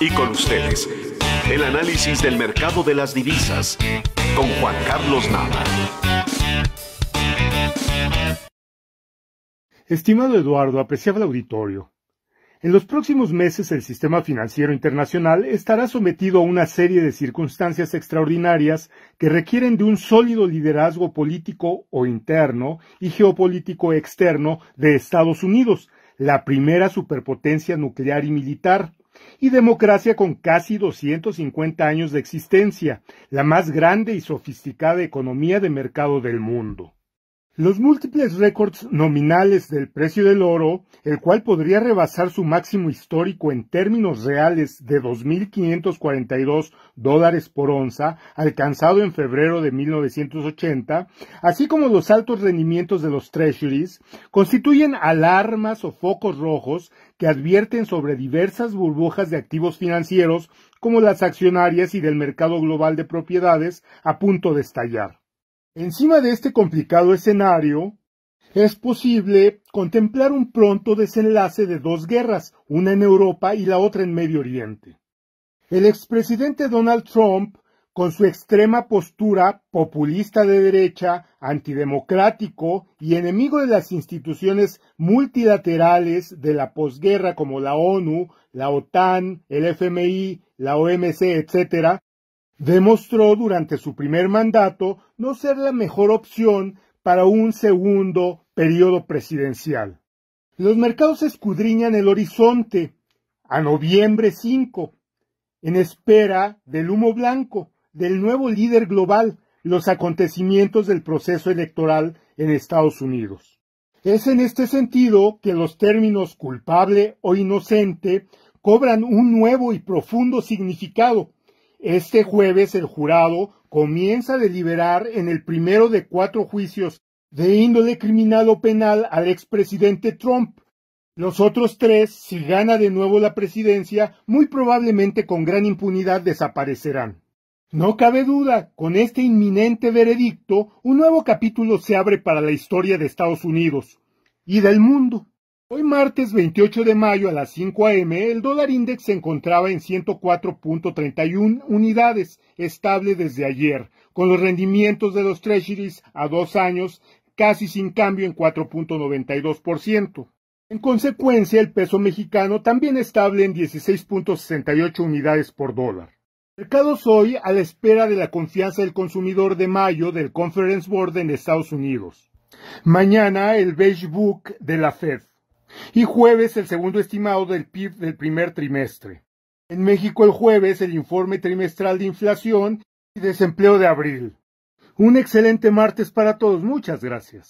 Y con ustedes, el análisis del mercado de las divisas con Juan Carlos Nava. Estimado Eduardo, apreciable auditorio, en los próximos meses el sistema financiero internacional estará sometido a una serie de circunstancias extraordinarias que requieren de un sólido liderazgo político o interno y geopolítico externo de Estados Unidos, la primera superpotencia nuclear y militar, y democracia con casi 250 años de existencia, la más grande y sofisticada economía de mercado del mundo. Los múltiples récords nominales del precio del oro, el cual podría rebasar su máximo histórico en términos reales de 2.542 dólares por onza, alcanzado en febrero de 1980, así como los altos rendimientos de los treasuries, constituyen alarmas o focos rojos que advierten sobre diversas burbujas de activos financieros como las accionarias y del mercado global de propiedades a punto de estallar. Encima de este complicado escenario, es posible contemplar un pronto desenlace de dos guerras, una en Europa y la otra en Medio Oriente. El expresidente Donald Trump, con su extrema postura populista de derecha, antidemocrático y enemigo de las instituciones multilaterales de la posguerra como la ONU, la OTAN, el FMI, la OMC, etc., Demostró durante su primer mandato no ser la mejor opción para un segundo periodo presidencial. Los mercados escudriñan el horizonte a noviembre 5, en espera del humo blanco, del nuevo líder global, los acontecimientos del proceso electoral en Estados Unidos. Es en este sentido que los términos culpable o inocente cobran un nuevo y profundo significado, este jueves el jurado comienza a deliberar en el primero de cuatro juicios de índole criminal o penal al expresidente Trump. Los otros tres, si gana de nuevo la presidencia, muy probablemente con gran impunidad desaparecerán. No cabe duda, con este inminente veredicto, un nuevo capítulo se abre para la historia de Estados Unidos y del mundo. Hoy martes 28 de mayo a las 5 a.m. el dólar index se encontraba en 104.31 unidades, estable desde ayer, con los rendimientos de los treasuries a dos años casi sin cambio en 4.92%. En consecuencia, el peso mexicano también estable en 16.68 unidades por dólar. Mercados hoy a la espera de la confianza del consumidor de mayo del Conference Board en Estados Unidos. Mañana el Beige Book de la Fed y jueves el segundo estimado del PIB del primer trimestre. En México el jueves el informe trimestral de inflación y desempleo de abril. Un excelente martes para todos. Muchas gracias.